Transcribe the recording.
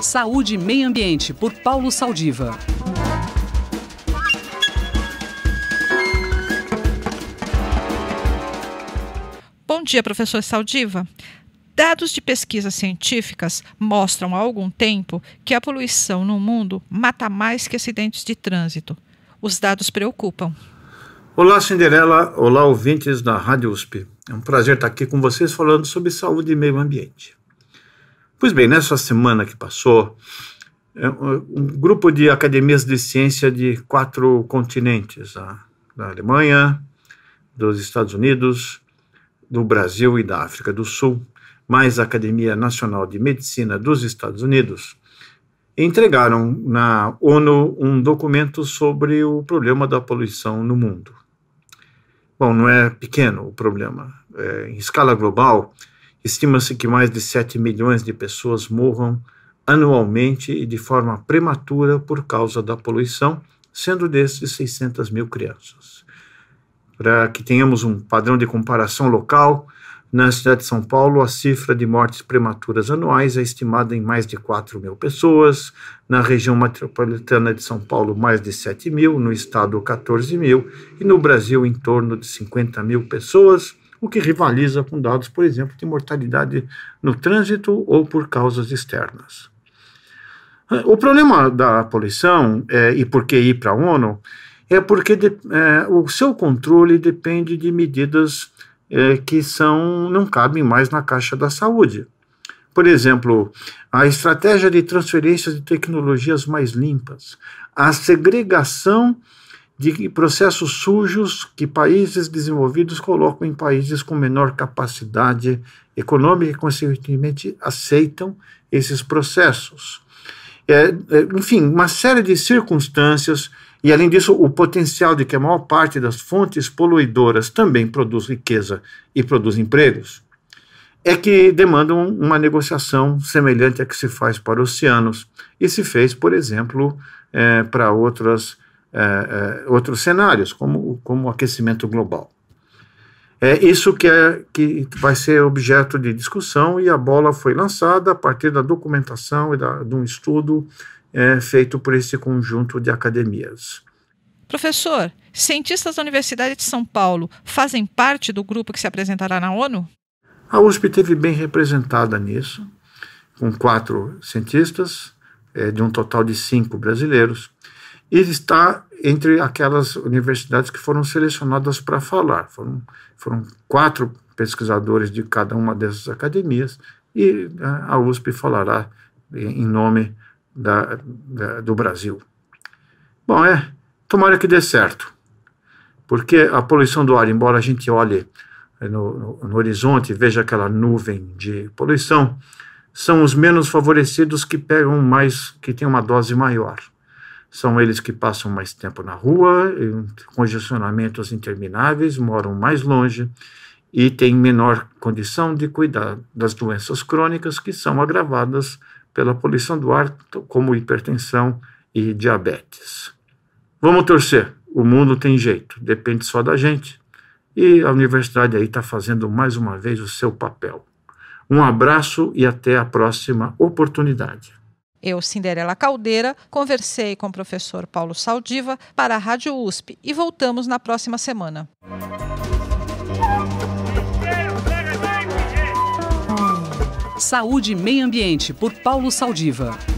Saúde e Meio Ambiente, por Paulo Saldiva. Bom dia, professor Saldiva. Dados de pesquisas científicas mostram há algum tempo que a poluição no mundo mata mais que acidentes de trânsito. Os dados preocupam. Olá, Cinderela. Olá, ouvintes da Rádio USP. É um prazer estar aqui com vocês falando sobre saúde e meio ambiente. Pois bem, nessa semana que passou, é, um grupo de academias de ciência de quatro continentes, da, da Alemanha, dos Estados Unidos, do Brasil e da África do Sul, mais a Academia Nacional de Medicina dos Estados Unidos, entregaram na ONU um documento sobre o problema da poluição no mundo. Bom, não é pequeno o problema. É, em escala global, estima-se que mais de 7 milhões de pessoas morram anualmente e de forma prematura por causa da poluição, sendo desses 600 mil crianças. Para que tenhamos um padrão de comparação local, na cidade de São Paulo, a cifra de mortes prematuras anuais é estimada em mais de 4 mil pessoas, na região metropolitana de São Paulo, mais de 7 mil, no estado, 14 mil, e no Brasil, em torno de 50 mil pessoas, o que rivaliza com dados, por exemplo, de mortalidade no trânsito ou por causas externas. O problema da poluição, é, e por que ir para a ONU, é porque de, é, o seu controle depende de medidas é, que são não cabem mais na caixa da saúde. Por exemplo, a estratégia de transferência de tecnologias mais limpas, a segregação de processos sujos que países desenvolvidos colocam em países com menor capacidade econômica e, consequentemente, aceitam esses processos. É, é enfim, uma série de circunstâncias e, além disso, o potencial de que a maior parte das fontes poluidoras também produz riqueza e produz empregos, é que demandam uma negociação semelhante à que se faz para oceanos e se fez, por exemplo, é, para outras, é, é, outros cenários, como, como o aquecimento global. É isso que, é, que vai ser objeto de discussão e a bola foi lançada a partir da documentação e da, de um estudo é, feito por esse conjunto de academias. Professor, cientistas da Universidade de São Paulo fazem parte do grupo que se apresentará na ONU? A USP teve bem representada nisso, com quatro cientistas, é, de um total de cinco brasileiros. e está entre aquelas universidades que foram selecionadas para falar. Foram, foram quatro pesquisadores de cada uma dessas academias e a USP falará em nome da, da, do Brasil. Bom, é, tomara que dê certo, porque a poluição do ar, embora a gente olhe no, no, no horizonte e veja aquela nuvem de poluição, são os menos favorecidos que pegam mais, que têm uma dose maior. São eles que passam mais tempo na rua, em congestionamentos intermináveis, moram mais longe e tem menor condição de cuidar das doenças crônicas que são agravadas pela poluição do ar, como hipertensão e diabetes. Vamos torcer, o mundo tem jeito, depende só da gente. E a universidade aí está fazendo mais uma vez o seu papel. Um abraço e até a próxima oportunidade. Eu, Cinderela Caldeira, conversei com o professor Paulo Saldiva para a Rádio USP e voltamos na próxima semana. Saúde e Meio Ambiente, por Paulo Saldiva.